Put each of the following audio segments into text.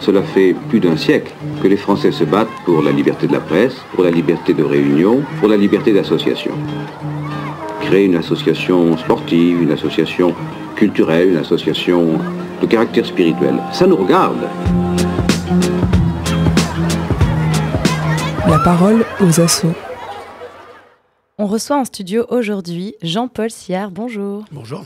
Cela fait plus d'un siècle que les Français se battent pour la liberté de la presse, pour la liberté de réunion, pour la liberté d'association. Créer une association sportive, une association culturelle, une association de caractère spirituel, ça nous regarde. La parole aux assauts. On reçoit en studio aujourd'hui Jean-Paul Siard. Bonjour. Bonjour.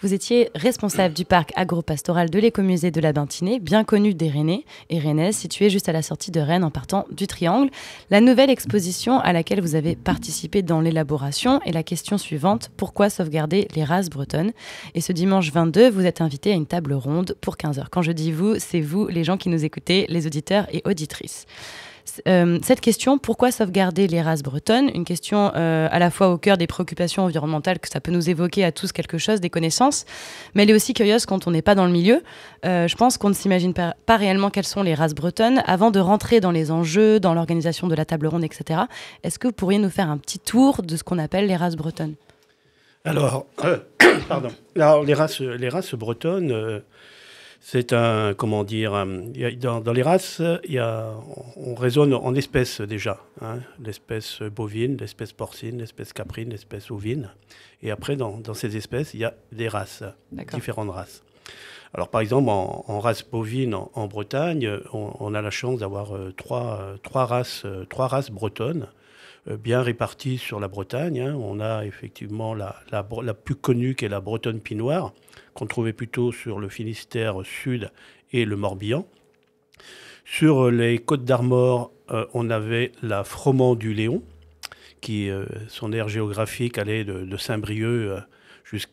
Vous étiez responsable du parc agropastoral de l'écomusée de la Bintinée, bien connu des Rennais et Rennais, situé juste à la sortie de Rennes en partant du Triangle. La nouvelle exposition à laquelle vous avez participé dans l'élaboration est la question suivante pourquoi sauvegarder les races bretonnes Et ce dimanche 22, vous êtes invité à une table ronde pour 15 h Quand je dis vous, c'est vous, les gens qui nous écoutez, les auditeurs et auditrices. Euh, cette question, pourquoi sauvegarder les races bretonnes Une question euh, à la fois au cœur des préoccupations environnementales que ça peut nous évoquer à tous quelque chose, des connaissances, mais elle est aussi curieuse quand on n'est pas dans le milieu. Euh, je pense qu'on ne s'imagine pas, réellement quelles sont les races bretonnes avant de rentrer dans les enjeux, dans l'organisation de la table ronde, etc. Est-ce que vous pourriez nous faire un petit tour de ce qu'on appelle les races bretonnes Alors, pardon. Alors les races, les races bretonnes. C'est un, comment dire, euh, dans, les races, on, raisonne en espèces déjà. Hein. l'espèce bovine, l'espèce porcine, l'espèce caprine, l'espèce ovine. Et après, dans, ces espèces, il y a des races, différentes races. Alors par exemple, en, race bovine en, Bretagne, on, a la chance d'avoir euh, euh, trois, races, trois races bretonnes bien réparties sur la Bretagne. Hein. On a effectivement la, la plus connue qui est la bretonne pinoire, qu'on trouvait plutôt sur le Finistère sud et le Morbihan. Sur les Côtes d'Armor, euh, on avait la froment du Léon, qui, euh, son aire géographique allait de, Saint-Brieuc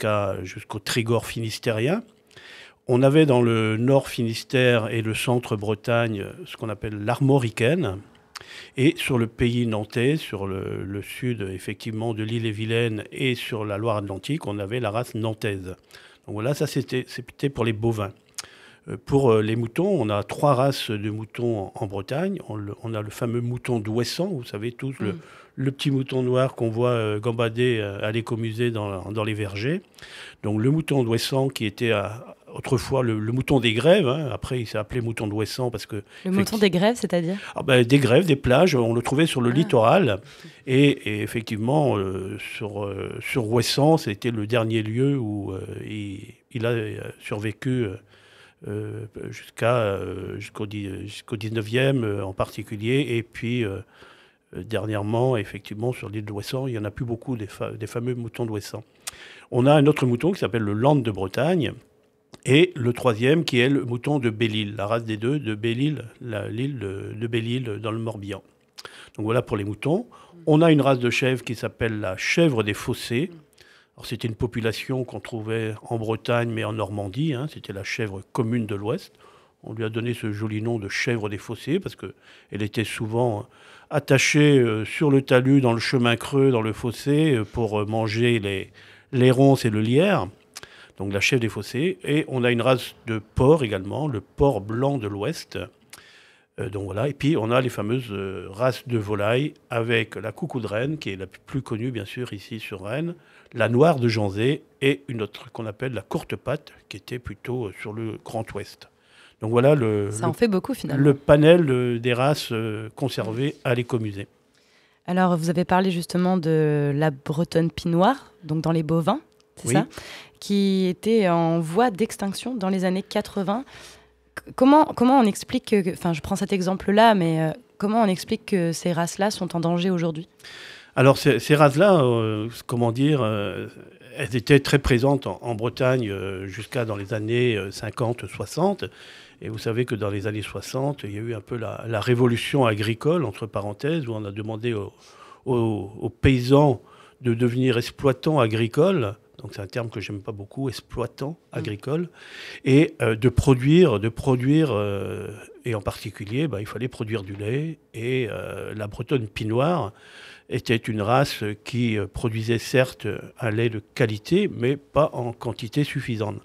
euh, jusqu'au Trégor finistérien. On avait dans le nord Finistère et le centre Bretagne ce qu'on appelle l'armoricaine. Et sur le pays nantais, sur le, le sud effectivement de l'île-et-Vilaine et sur la Loire-Atlantique, on avait la race nantaise. Donc voilà, ça c'était pour les bovins. Euh, pour euh, les moutons, on a trois races de moutons en, Bretagne. On, a le fameux mouton d'Ouessant, vous savez tous, le, mm. petit mouton noir qu'on voit euh, gambader à l'écomusée dans, dans, les vergers. Donc le mouton d'Ouessant qui était à, autrefois le, mouton des grèves. Hein. Après, il s'est appelé mouton d'Ouessant parce que. Le mouton des grèves, c'est-à-dire ah ben, Des grèves, des plages. On le trouvait sur le ah. littoral. Et, effectivement, euh, sur, euh, sur Ouessant, c'était le dernier lieu où euh, il, a survécu. jusqu'à jusqu'au jusqu'au 19e en particulier et puis dernièrement effectivement sur l'île d'Ouessant il y en a plus beaucoup des, des fameux moutons d'Ouessant on a un autre mouton qui s'appelle le land de Bretagne et le troisième qui est le mouton de Belle-Île, la race des deux de Belle-Île, l'île de, de belle dans le Morbihan. Donc voilà pour les moutons. On a une race de chèvres qui s'appelle la chèvre des fossés. c'était une population qu'on trouvait en Bretagne mais en Normandie. Hein. C'était la chèvre commune de l'Ouest. On lui a donné ce joli nom de chèvre des fossés parce qu'elle était souvent euh, attachée euh, sur le talus, dans le chemin creux, dans le fossé, euh, pour manger les, les ronces et le lierre donc la chef des fossés. Et on a une race de porc également, le porc blanc de l'Ouest. Euh, donc voilà. Et puis on a les fameuses euh, races de volailles avec la coucou de Rennes, qui est la plus connue bien sûr ici sur Rennes, la noire de Janzé et une autre qu'on appelle la courte patte, qui était plutôt euh, sur le Grand Ouest. Donc voilà le, en fait beaucoup, finalement. le panel des races conservées à l'écomusée. Alors, vous avez parlé justement de la bretonne pinoire, donc dans les bovins c'est ça Qui était en voie d'extinction dans les années 80. Comment, comment on explique, enfin je prends cet exemple-là, mais euh, comment on explique que ces races-là sont en danger aujourd'hui Alors ces, races-là, euh, comment dire, euh, elles étaient très présentes en, Bretagne jusqu'à dans les années 50-60. Et vous savez que dans les années 60, il y a eu un peu la, révolution agricole, entre parenthèses, où on a demandé aux paysans de devenir exploitants agricoles donc c'est un terme que j'aime pas beaucoup, exploitant mm. agricole, et euh, de produire, de produire, euh, et en particulier, bah, il fallait produire du lait, et euh, la bretonne pinoire était une race qui produisait certes un lait de qualité, mais pas en quantité suffisante.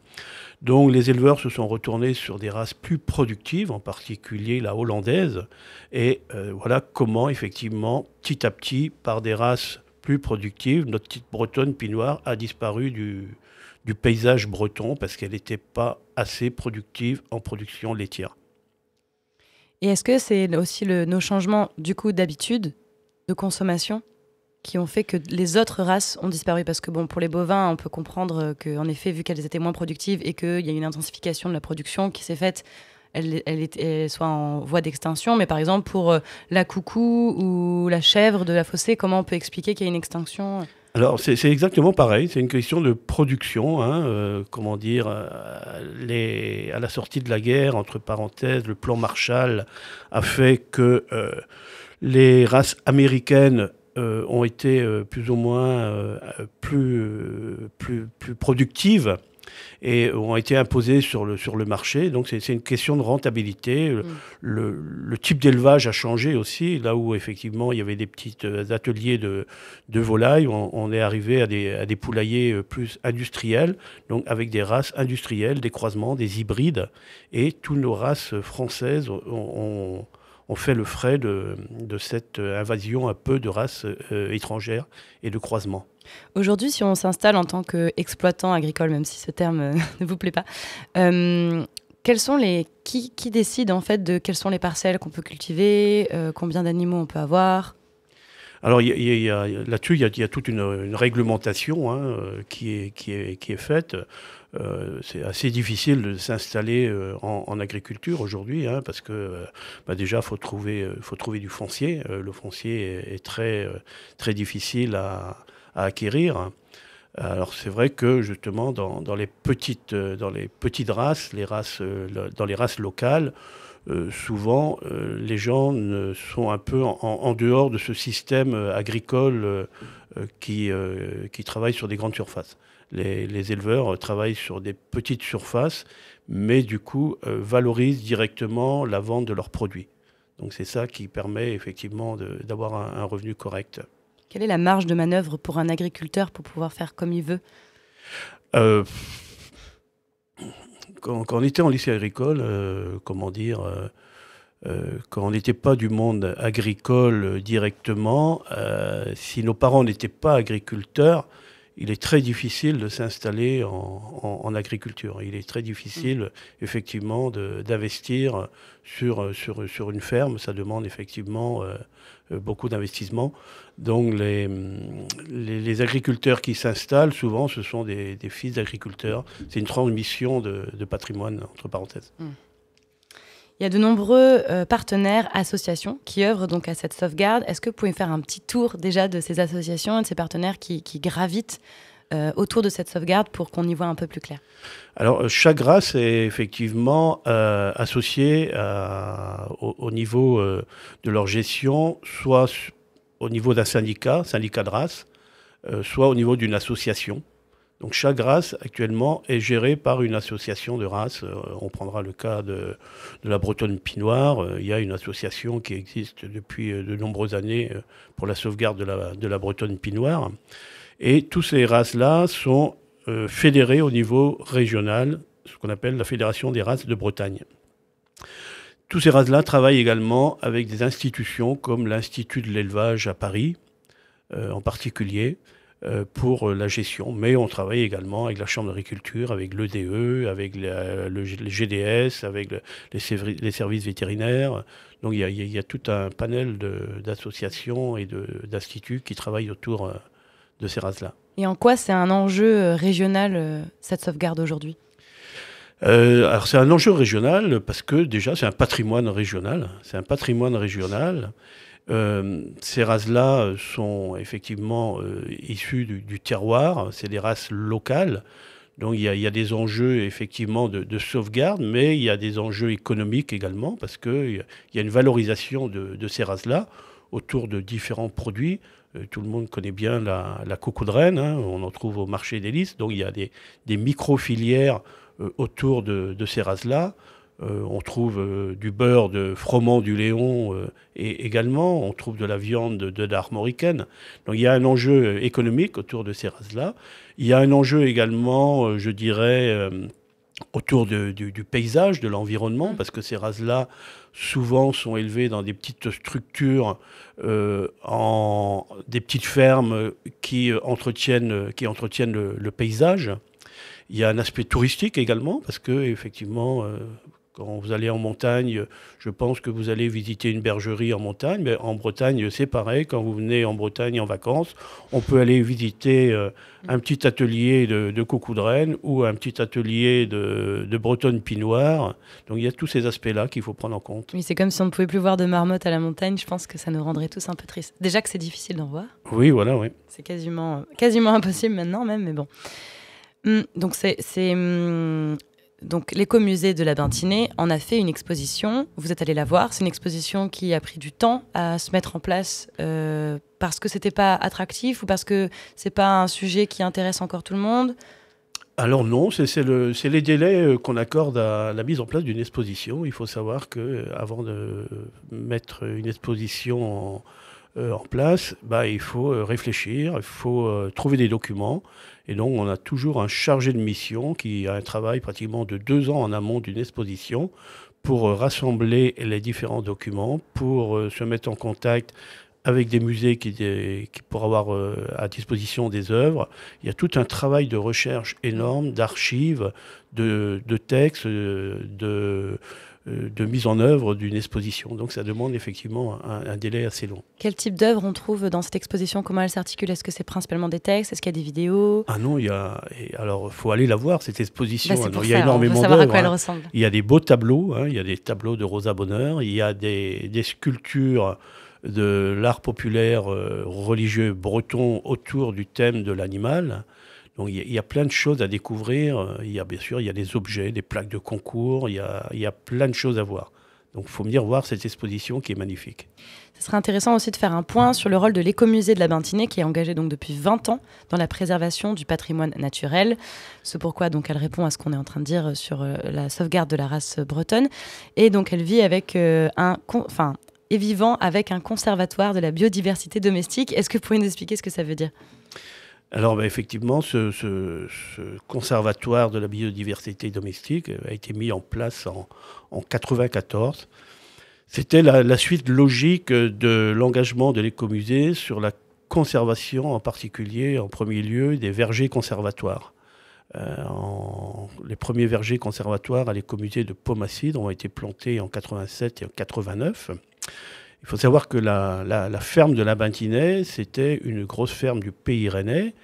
Donc les éleveurs se sont retournés sur des races plus productives, en particulier la hollandaise. Et voilà comment effectivement, petit à petit, par des races plus productive. Notre petite bretonne pinoire a disparu du, paysage breton parce qu'elle n'était pas assez productive en production laitière. Et est-ce que c'est aussi le, nos changements du coup d'habitude, de consommation, qui ont fait que les autres races ont disparu Parce que bon, pour les bovins, on peut comprendre qu'en effet, vu qu'elles étaient moins productives et qu'il y a une intensification de la production qui s'est faite elle, soit en voie d'extinction. Mais par exemple, pour euh, la coucou ou la chèvre de la fossée, comment on peut expliquer qu'il y a une extinction euh? alors c'est exactement pareil, c'est une question de production, hein, euh, comment dire, à la sortie de la guerre, entre parenthèses, le plan Marshall a fait que les races américaines ont été plus ou moins plus, plus, plus productives et ont été imposés sur le, sur le marché. Donc c'est une question de rentabilité. Mm. Le, type d'élevage a changé aussi. Là où effectivement il y avait des petits euh, ateliers de, de volailles, on, est arrivé à des, à des poulaillers euh, plus industriels, donc avec des races industrielles, des croisements, des hybrides. Et toutes nos races françaises ont on fait le frais de, cette invasion un peu de races euh, étrangères et de croisements. Aujourd'hui, si on s'installe en tant qu'exploitant agricole, même si ce terme euh, ne vous plaît pas, euh, quels sont les qui, décide en fait de quelles sont les parcelles qu'on peut cultiver, combien d'animaux on peut avoir alors là-dessus, il y, a toute une, réglementation hein, qui, est, qui, qui est faite. Euh, c'est assez difficile de s'installer euh, en, agriculture aujourd'hui, hein, parce que euh, bah, déjà, il faut trouver, faut trouver du foncier. le foncier est, très, très difficile à, acquérir. Alors c'est vrai que justement dans, les petites, dans les petites races, les races, dans les races locales, souvent les gens ne sont un peu en, dehors de ce système agricole qui travaille sur des grandes surfaces. Les, éleveurs euh, travaillent sur des petites surfaces, mais du coup euh, valorisent directement la vente de leurs produits. Donc c'est ça qui permet effectivement d'avoir un, revenu correct. Quelle est la marge de manœuvre pour un agriculteur pour pouvoir faire comme il veut euh, quand, on était en lycée agricole, comment dire, quand on n'était pas du monde agricole directement, si nos parents n'étaient pas agriculteurs, il est très difficile de s'installer en, agriculture. Il est très difficile, effectivement, d'investir sur, sur, sur, une ferme. Ça demande effectivement euh, euh, beaucoup d'investissements. Donc, les, les, agriculteurs qui s'installent, souvent, ce sont des, fils d'agriculteurs. C'est une transmission de, patrimoine, entre parenthèses. Mmh. Il y a de nombreux euh, partenaires, associations qui œuvrent donc à cette sauvegarde. Est-ce que vous pouvez faire un petit tour déjà de ces associations et de ces partenaires qui, gravitent euh, autour de cette sauvegarde pour qu'on y voit un peu plus clair Alors, euh, chaque race est effectivement associée au, au, niveau de leur gestion, soit au niveau d'un syndicat, syndicat de race, soit au niveau d'une association. Donc chaque race actuellement est gérée par une association de races. Euh, on prendra le cas de, la Bretonne Pinoire. Euh, il y a une association qui existe depuis euh, de nombreuses années pour la sauvegarde de la, Bretonne Pinoire. Et toutes ces races-là sont fédérées au niveau régional, ce qu'on appelle la Fédération des races de Bretagne. Toutes ces races-là travaillent également avec des institutions comme l'Institut de l'élevage à Paris, en particulier, euh, pour euh, la gestion. Mais on travaille également avec la Chambre d'agriculture, avec l'EDE, avec le, GDS, avec les, services vétérinaires. Donc il y, a, tout un panel d'associations et d'instituts qui travaillent autour euh, de ces races-là. Et en quoi c'est un enjeu régional, cette sauvegarde aujourd'hui alors c'est un enjeu régional parce que déjà c'est un patrimoine régional, c'est un patrimoine régional euh, ces races-là sont effectivement euh, issues du, terroir, c'est des races locales. Donc il y, a, des enjeux effectivement de, sauvegarde, mais il y a des enjeux économiques également, parce qu'il euh, y a une valorisation de, ces races-là autour de différents produits. tout le monde connaît bien la, la hein. on en trouve au marché des listes, donc il y a des, des micro-filières autour de, de ces races-là. Euh, on trouve euh, du beurre de froment du Léon euh, et également, on trouve de la viande de, de Donc il y a un enjeu économique autour de ces races-là. Il y a un enjeu également, je dirais, autour de, du, paysage, de l'environnement, mmh. parce que ces races-là, souvent, sont élevées dans des petites structures, en, des petites fermes qui entretiennent, qui entretiennent le, paysage. Il y a un aspect touristique également, parce que, effectivement, quand vous allez en montagne, je pense que vous allez visiter une bergerie en montagne, mais en Bretagne, c'est pareil. Quand vous venez en Bretagne en vacances, on peut aller visiter euh, un petit atelier de, de de Rennes ou un petit atelier de, bretonne pinoire. Donc il y a tous ces aspects-là qu'il faut prendre en compte. Oui, c'est comme si on ne pouvait plus voir de marmotte à la montagne. Je pense que ça nous rendrait tous un peu tristes. Déjà que c'est difficile d'en voir. Oui, voilà, oui. C'est quasiment, quasiment impossible maintenant même, mais bon. Hum, donc c'est hum, donc l'écomusée de la Bintinée en a fait une exposition, vous êtes allé la voir, c'est une exposition qui a pris du temps à se mettre en place euh, parce que c'était pas attractif ou parce que c'est pas un sujet qui intéresse encore tout le monde alors non, c'est les délais euh, qu'on accorde à la mise en place d'une exposition. Il faut savoir que euh, avant de mettre une exposition en, place, bah, il faut réfléchir, il faut trouver des documents, et donc, on a toujours un chargé de mission qui a un travail pratiquement de deux ans en amont d'une exposition pour euh, rassembler les différents documents, pour euh, se mettre en contact avec des musées qui, pour avoir euh, à disposition des œuvres. Il y a tout un travail de recherche énorme, d'archives, de, de textes, de euh, de mise en œuvre d'une exposition. Donc ça demande effectivement un, délai assez long. Quel type d'œuvre on trouve dans cette exposition Comment elle s'articule Est-ce que c'est principalement des textes Est-ce qu'il y a des vidéos Ah non, il y a... Alors, faut aller la voir, cette exposition. Bah, il y a hein, énormément d'œuvres. Hein. Il y a des beaux tableaux, hein. il y a des tableaux de Rosa Bonheur, il y a des, sculptures de l'art populaire euh, religieux breton autour du thème de l'animal. Donc il y, a plein de choses à découvrir. Euh, il y a bien sûr, il y a des objets, des plaques de concours, il y a, y a plein de choses à voir. Donc il faut venir voir cette exposition qui est magnifique. Ce serait intéressant aussi de faire un point sur le rôle de l'écomusée de la Bintinée qui est engagée donc depuis 20 ans dans la préservation du patrimoine naturel. C'est pourquoi donc elle répond à ce qu'on est en train de dire sur euh, la sauvegarde de la race bretonne et donc elle vit avec euh, un enfin est vivant avec un conservatoire de la biodiversité domestique. Est-ce que vous pouvez nous expliquer ce que ça veut dire alors bah, effectivement, ce, conservatoire de la biodiversité domestique euh, a été mis en place en 1994. C'était la, suite logique de l'engagement de l'écomusée sur la conservation, en particulier, en premier lieu, des vergers conservatoires. Euh, les premiers vergers conservatoires à l'écomusée de Pomacide ont été plantés en 87 et en 89. Il faut savoir que la, ferme de la Bantinée, c'était une grosse ferme du pays rennais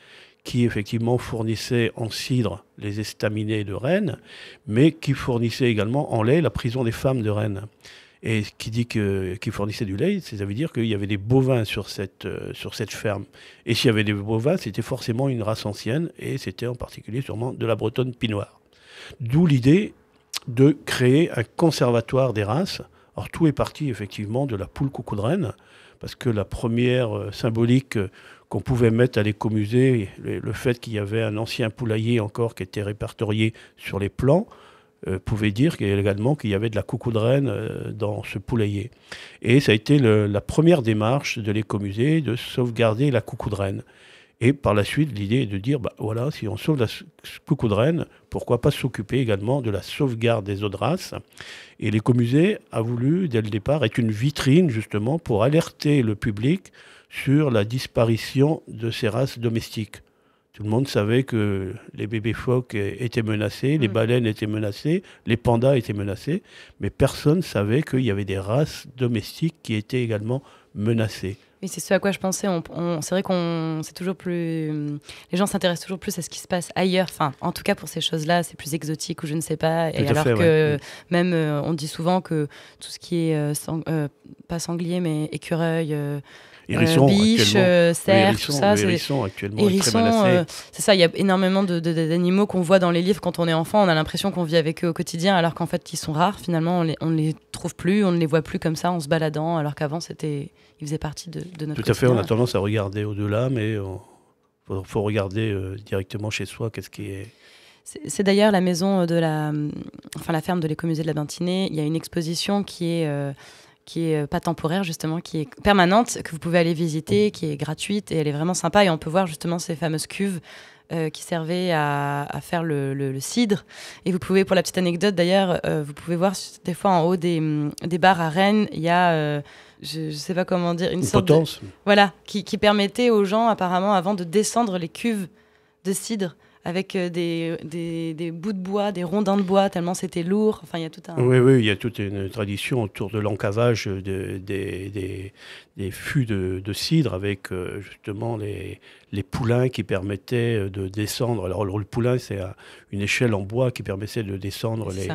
qui effectivement fournissait en cidre les estaminets de Rennes, mais qui fournissait également en lait la prison des femmes de Rennes. Et qui dit que, qui fournissait du lait, ça veut dire qu'il y avait des bovins sur cette, euh, sur cette ferme. Et s'il y avait des bovins, c'était forcément une race ancienne, et c'était en particulier sûrement de la bretonne pinoire. D'où l'idée de créer un conservatoire des races alors tout est parti effectivement de la poule coucou de reine, parce que la première euh, symbolique euh, qu'on pouvait mettre à l'écomusée, le, fait qu'il y avait un ancien poulailler encore qui était répertorié sur les plans, euh, pouvait dire également qu'il y avait de la coucou de reine dans ce poulailler. Et ça a été la première démarche de l'écomusée de sauvegarder la coucou de reine. Et par la suite, l'idée est de dire, bah, voilà, si on sauve la de reine, pourquoi pas s'occuper également de la sauvegarde des autres races Et l'écomusée a voulu, dès le départ, être une vitrine justement pour alerter le public sur la disparition de ces races domestiques. Tout le monde savait que les bébés phoques étaient menacés, les mm. baleines étaient menacées, les pandas étaient menacés, mais personne savait qu'il y avait des races domestiques qui étaient également menacées. Oui, c'est ce à quoi je pensais. On, c'est vrai qu'on, c'est toujours plus, les gens s'intéressent toujours plus à ce qui se passe ailleurs. Enfin, en tout cas pour ces choses-là, c'est plus exotique ou je ne sais pas. et alors que mm. même, euh, on dit souvent que tout ce qui est euh, euh, pas sanglier mais écureuil, euh, les euh, cerfs... tout ça. Hérissons, actuellement, euh, c'est ça, il y a énormément d'animaux qu'on voit dans les livres quand on est enfant. On a l'impression qu'on vit avec eux au quotidien, alors qu'en fait, ils sont rares. Finalement, on les, les trouve plus, on ne les voit plus comme ça en se baladant, alors qu'avant, c'était, ils faisaient partie de, de notre Tout à fait, on a tendance à regarder au-delà, mais il faut, regarder directement chez soi qu'est-ce qui est. C'est d'ailleurs la maison de la, enfin la ferme de l'écomusée de la Bintinée. Il y a une exposition qui est qui est euh, pas temporaire justement, qui est permanente, que vous pouvez aller visiter, qui est gratuite et elle est vraiment sympa et on peut voir justement ces fameuses cuves euh, qui servaient à, faire le, cidre. Et vous pouvez, pour la petite anecdote d'ailleurs, euh, vous pouvez voir des fois en haut des, mm, des bars à Rennes, il y a, je, ne sais pas comment dire, une, sorte potence. De, voilà, qui permettait aux gens apparemment avant de descendre les cuves de cidre avec euh, des, des, bouts de bois, des rondins de bois, tellement c'était lourd. Enfin, il y a tout un... Oui, oui, il y a toute une tradition autour de l'encavage de, des, des, fûts de, cidre avec euh, justement les, les poulains qui permettaient euh, de descendre. Alors, le poulain, c'est une échelle en bois qui permettait de descendre les,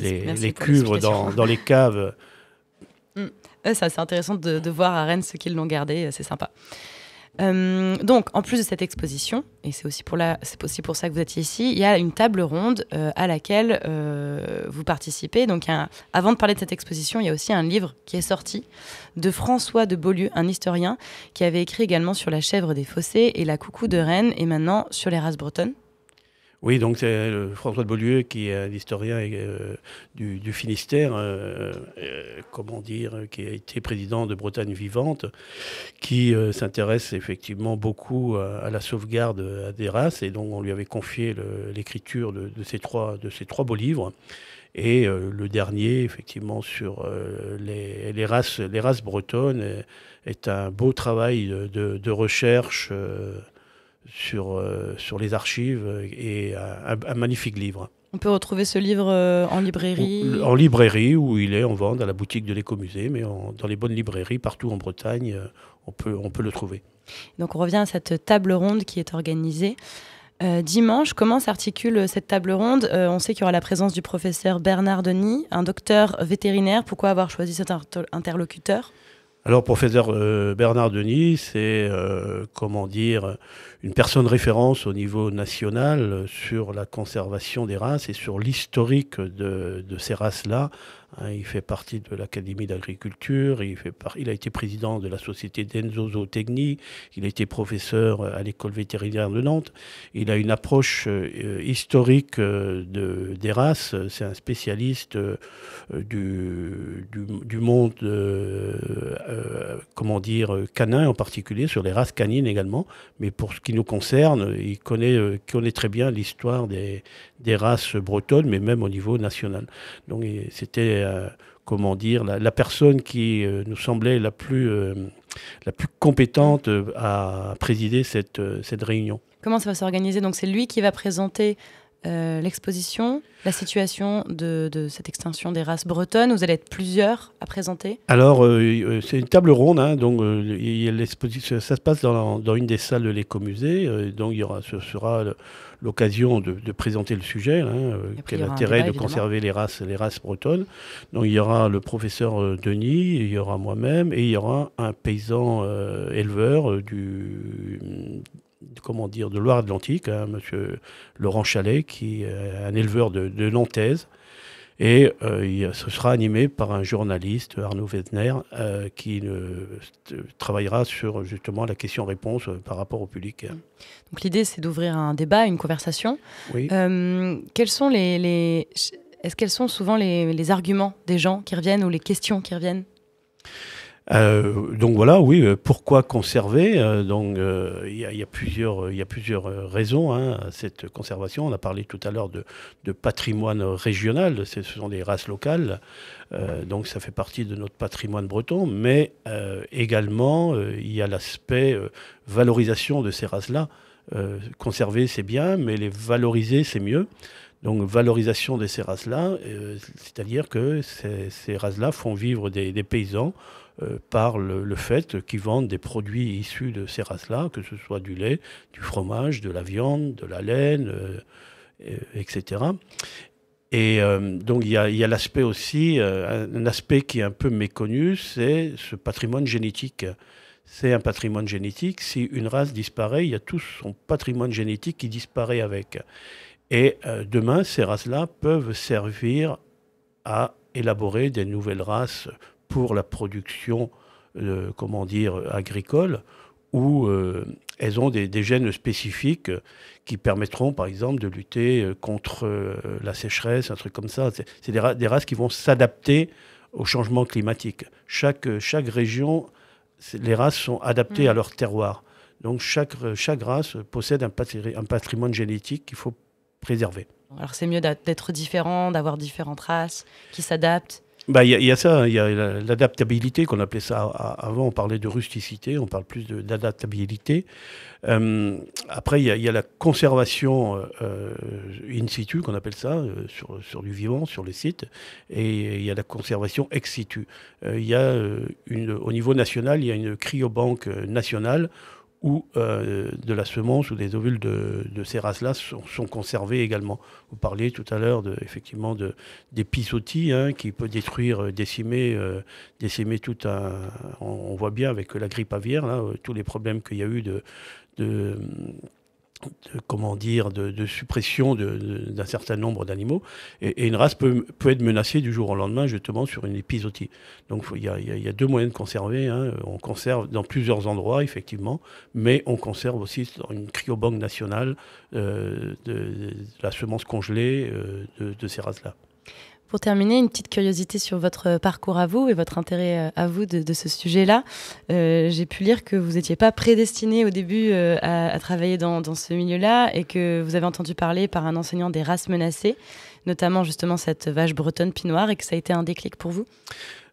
les, les cuves dans, les caves. Mm. Ça, c'est intéressant de, de, voir à Rennes ce qu'ils l'ont gardé, c'est sympa. Euh, donc, en plus de cette exposition, et c'est aussi, pour ça que vous étiez ici, il y a une table ronde euh, à laquelle euh, vous participez. Donc, avant de parler de cette exposition, il y a aussi un livre qui est sorti de François de Beaulieu, un historien, qui avait écrit également sur la chèvre des fossés et la coucou de Rennes, et maintenant sur les races bretonnes. Oui, donc c'est euh, François de Beaulieu qui est l'historien euh, du, Finistère, euh, comment dire, qui a été président de Bretagne Vivante, qui s'intéresse effectivement beaucoup à, la sauvegarde des races, et donc on lui avait confié l'écriture de, ces trois de ces trois beaux livres. Et le dernier, effectivement, sur les, races, les races bretonnes, est, un beau travail de recherche sur, euh, sur les archives et un, magnifique livre. On peut retrouver ce livre euh, en librairie En librairie, où il est en vente à la boutique de l'écomusée, mais dans les bonnes librairies partout en Bretagne, euh, on peut, on peut le trouver. Donc on revient à cette table ronde qui est organisée. dimanche, comment s'articule cette table ronde On sait qu'il y aura la présence du professeur Bernard Denis, un docteur vétérinaire. Pourquoi avoir choisi cet interlocuteur alors, professeur euh, Bernard Denis, c'est, euh, comment dire, une personne référence au niveau national sur la conservation des races et sur l'historique de ces races-là Hein, il fait partie de l'Académie d'agriculture, il, fait il a été président de la société d'enzozootechnie, il a été professeur euh, à l'école vétérinaire de Nantes. Il a une approche euh, euh, historique de, des races, c'est un spécialiste du, du, monde, comment dire, canin en particulier, sur les races canines également. Mais pour ce qui nous concerne, il connaît, connaît très bien l'histoire des, des races bretonnes, mais même au niveau national. Donc c'était euh, comment dire, la, personne qui euh, nous semblait la plus, euh, la plus compétente à présider cette, cette réunion. Comment ça va s'organiser Donc c'est lui qui va présenter euh, l'exposition, la situation de, cette extinction des races bretonnes. Vous allez être plusieurs à présenter. Alors, euh, euh, c'est une table ronde. Hein, donc, ça se passe dans, une des salles de l'écomusée. donc, il y aura, ce sera l'occasion de, présenter le sujet. Hein, quel intérêt de conserver les races, les races bretonnes. Donc, il y aura le professeur Denis, il y aura moi-même, et il y aura un paysan éleveur du comment dire, de Loire-Atlantique, hein, M. monsieur Laurent Chalet, qui est un éleveur de, de Et euh, ce sera animé par un journaliste, Arnaud Wesner, euh, qui travaillera sur justement la question-réponse euh, par rapport au public. Mm. Donc l'idée, c'est d'ouvrir un débat, une conversation. quels sont les, Est-ce qu'elles sont souvent les arguments des gens qui reviennent ou les questions qui reviennent euh, donc voilà, oui, euh, pourquoi conserver euh, Donc il y, a, y, a plusieurs, y a plusieurs raisons hein, à cette conservation. On a parlé tout à l'heure de, patrimoine régional, ce sont des races locales, donc ça fait partie de notre patrimoine breton, mais également il y a l'aspect valorisation de ces races-là. conserver c'est bien, mais les valoriser c'est mieux. Donc valorisation de ces races-là, c'est-à-dire que ces, races-là font vivre des paysans euh, par le, fait qu'ils vendent des produits issus de ces races-là, que ce soit du lait, du fromage, de la viande, de la laine, etc. Euh, et euh, donc il y a, l'aspect aussi, un aspect qui est un peu méconnu, c'est ce patrimoine génétique. C'est un patrimoine génétique. Si une race disparaît, il y a tout son patrimoine génétique qui disparaît avec. Et demain, ces races-là peuvent servir à élaborer des nouvelles races pour la production, euh, comment dire, agricole, où euh, elles ont des, gènes spécifiques qui permettront, par exemple, de lutter euh, contre la sécheresse, un truc comme ça. C'est des, races qui vont s'adapter au changement climatique. Chaque, chaque région, les races sont adaptées à mmh. leur terroir. Donc chaque, chaque race possède un, un patrimoine génétique qu'il faut préserver. Alors c'est mieux d'être différent, d'avoir différentes races qui s'adaptent. Bah, il y, a ça, il y a l'adaptabilité qu'on appelait ça avant. On parlait de rusticité, on parle plus d'adaptabilité. l'adaptabilité. Euh, après, il y, a la conservation euh, euh, in situ, qu'on appelle ça, sur, du vivant, sur les sites, et il y a la conservation ex situ. il y a une, au niveau national, il y a une cryobanque nationale ou euh, de la semence ou des ovules de, ces races-là sont, conservés également. Vous parliez tout à l'heure de, effectivement de, des pissotis hein, qui peut détruire, euh, décimer, euh, décimer tout un. On, voit bien avec la grippe aviaire, tous les problèmes qu'il y a eu de comment dire, de, suppression d'un certain nombre d'animaux. Et, une race peut, peut, être menacée du jour au lendemain, justement, sur une épizootie. Donc il y, y, y a, deux moyens de conserver. Hein. On conserve dans plusieurs endroits, effectivement, mais on conserve aussi dans une cryobanque nationale euh, de, la semence congelée euh, de ces races-là. Pour terminer, une petite curiosité sur votre euh, parcours à vous et votre intérêt euh, à vous de, ce sujet-là. Euh, j'ai pu lire que vous n'étiez pas prédestiné au début à, travailler dans, ce milieu-là et que vous avez entendu parler par un enseignant des races menacées, notamment justement cette vache bretonne pinoire, et que ça a été un déclic pour vous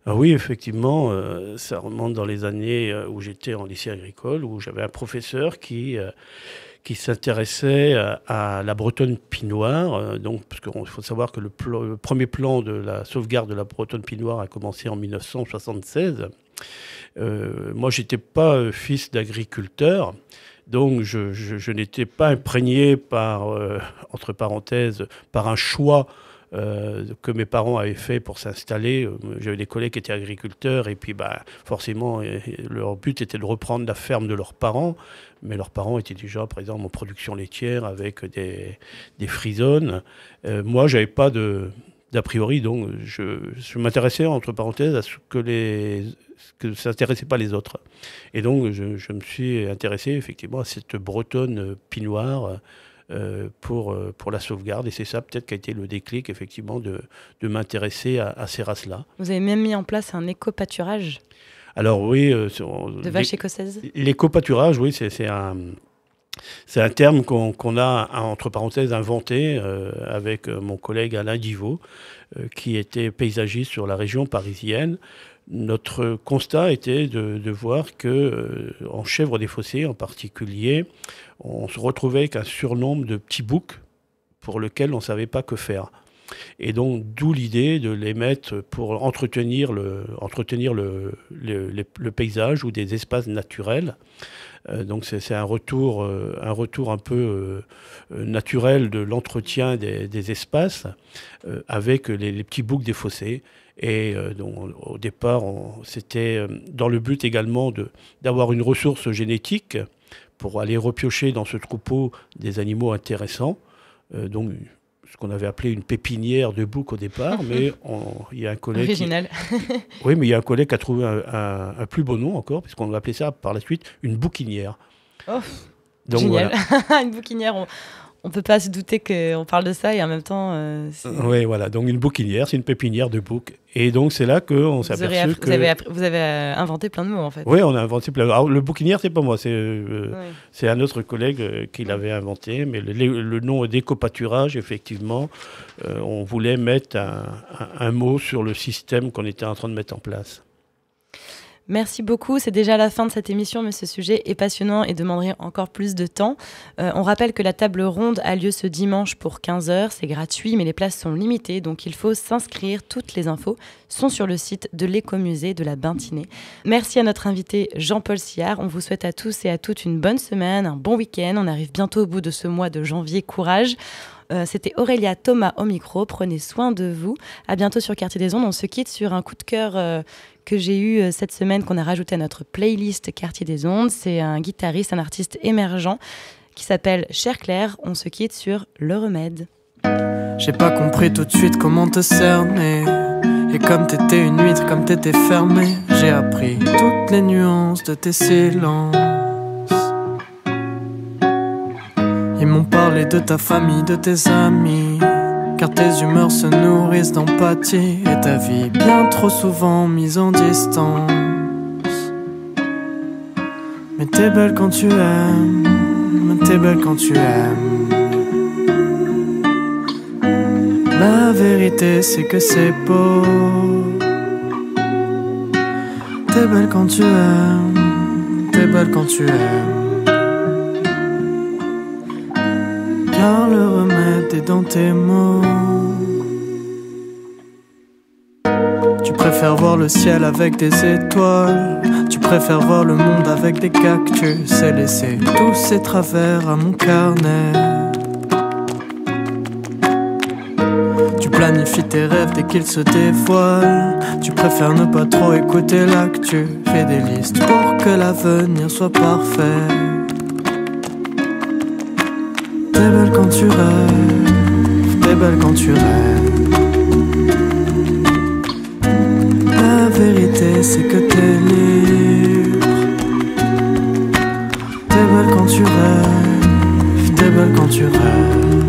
ah oui, effectivement, ça remonte dans les années où j'étais en lycée agricole, où j'avais un professeur qui qui s'intéressait à la Bretonne pinoire. Euh, donc, parce faut savoir que le, premier plan de la sauvegarde de la Bretonne pinoire a commencé en 1976. Euh, moi, j'étais pas euh, fils d'agriculteur, donc je, n'étais pas imprégné par, entre parenthèses, par un choix euh, que mes parents avaient fait pour s'installer. Euh, j'avais des collègues qui étaient agriculteurs et puis bah, forcément euh, leur but était de reprendre la ferme de leurs parents. Mais leurs parents étaient déjà, présents en production laitière avec des, des moi, j'avais pas de d'a priori, donc, je, m'intéressais, entre parenthèses, à ce que les que s'intéressaient pas les autres. Et donc, je, je, me suis intéressé, effectivement, à cette bretonne pinoire euh, pour, euh, pour la sauvegarde. Et c'est ça peut-être qui a été le déclic, effectivement, de, de m'intéresser à, ces races-là. Vous avez même mis en place un éco-pâturage Alors oui. Euh, de vaches écossaises L'éco-pâturage, oui, c'est un... C'est un terme qu'on a, entre parenthèses, inventé avec mon collègue Alain Divot, qui était paysagiste sur la région parisienne. Notre constat était de, voir que, en chèvre des fossés en particulier, on se retrouvait avec un surnombre de petits boucs pour lequel on ne savait pas que faire. Et donc, d'où l'idée de les mettre pour entretenir le, entretenir le, paysage ou des espaces naturels. Euh, donc, c'est un retour, euh, un retour un peu euh, naturel de l'entretien des, espaces avec les, petits boucs des fossés. Et au départ, c'était dans le but également d'avoir une ressource génétique pour aller repiocher dans ce troupeau des animaux intéressants. Euh, donc, ce qu'on avait appelé une pépinière de bouc au départ, mais il y a un collègue. Original. oui, mais il y a un collègue qui a trouvé un, plus beau nom encore, puisqu'on a appelé ça par la suite une bouquinière. Oh, donc, génial. une bouquinière, on peut pas se douter qu'on parle de ça et en même temps. Euh, euh, oui, voilà. Donc une bouquinière, c'est une pépinière de bouc. Et donc c'est là qu'on s'est aperçu que vous avez, vous avez euh, inventé plein de mots en fait. Oui, on a inventé plein. de mots. le bouquinière, c'est pas moi, c'est c'est un autre collègue qui l'avait inventé. Mais le, nom d'éco-pâturage, effectivement, on voulait mettre un mot sur le système qu'on était en train de mettre en place. Merci beaucoup. C'est déjà la fin de cette émission, mais ce sujet est passionnant et demanderait encore plus de temps. Euh, on rappelle que la table ronde a lieu ce dimanche pour 15h. C'est gratuit, mais les places sont limitées, donc il faut s'inscrire. Toutes les infos sont sur le site de l'écomusée de la Bintinée. Merci à notre invité Jean-Paul Sillard. On vous souhaite à tous et à toutes une bonne semaine, un bon week-end. On arrive bientôt au bout de ce mois de janvier. Courage. Euh, c'était Aurélia Thomas au micro. Prenez soin de vous. À bientôt sur Quartier des Ondes. On se quitte sur un coup de cœur euh, que j'ai eu euh, cette semaine, qu'on a rajouté à notre playlist Quartier des Ondes. C'est un guitariste, un artiste émergent qui s'appelle Cher Claire. On se quitte sur Le Remède. J'ai pas compris tout de suite comment te cerner. Et comme t'étais une huître, comme t'étais fermée, j'ai appris toutes les nuances de tes silences. Ils m'ont parlé de ta famille, de tes amis. Car tes humeurs se nourrissent d'empathie Et ta vie bien trop souvent mise en distance Mais t'es belle quand tu aimes T'es belle quand tu aimes La vérité c'est que c'est beau T'es belle quand tu aimes T'es belle quand tu aimes Car le tes mots. Tu préfères voir le ciel avec des étoiles. Tu préfères voir le monde avec des cactus C'est laisser tous ces travers à mon carnet. Tu planifies tes rêves dès qu'ils se dévoilent. Tu préfères ne pas trop écouter l'actu. Fais des listes pour que l'avenir soit parfait. T'es belle quand tu rêves t'es belle quand tu rêves. La vérité, c'est que t'es libre. T'es belle quand tu rêves, t'es belle quand tu rêves.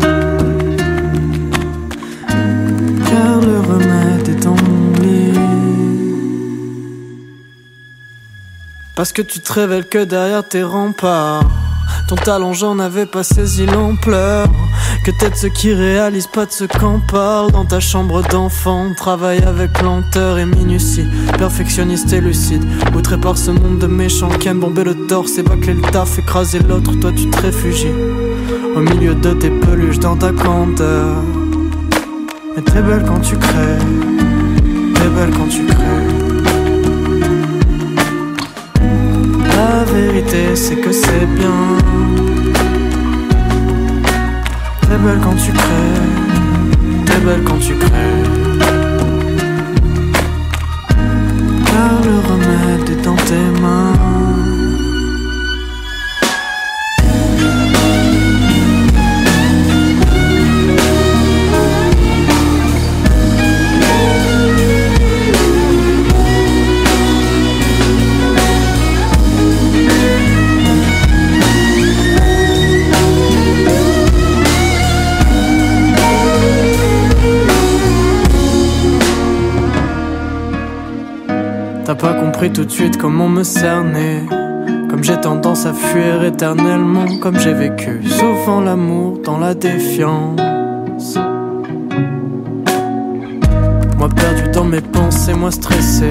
Car le remède est en Parce que tu te révèles que derrière tes remparts, ton talent j'en avais pas saisi l'ampleur. Que t'es ce ceux qui réalisent pas de ce qu'on parle Dans ta chambre d'enfant, travaille avec lenteur et minutie Perfectionniste et lucide, outré par ce monde de méchants Qui aiment bomber le torse et bâcler le taf Écraser l'autre, toi tu te réfugies Au milieu de tes peluches dans ta candeur Mais très belle quand tu crées, t'es belle quand tu crées La vérité c'est que c'est bien T'es belle quand tu crées t'es belle quand tu crées Car le remède est dans tes mains. T'as pas compris tout de suite comment me cerner. Comme j'ai tendance à fuir éternellement, comme j'ai vécu souvent l'amour dans la défiance. Moi perdu dans mes pensées, moi stressé.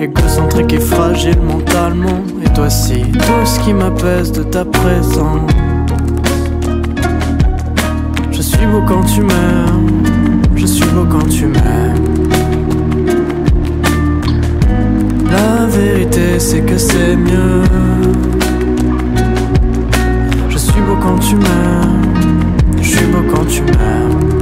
Égocentrique et fragile mentalement. Et toi, si tout ce qui m'apaise de ta présence. Je suis beau quand tu m'aimes. Je suis beau quand tu m'aimes. La vérité, c'est que c'est mieux. Je suis beau quand tu m'aimes. Je suis beau quand tu m'aimes.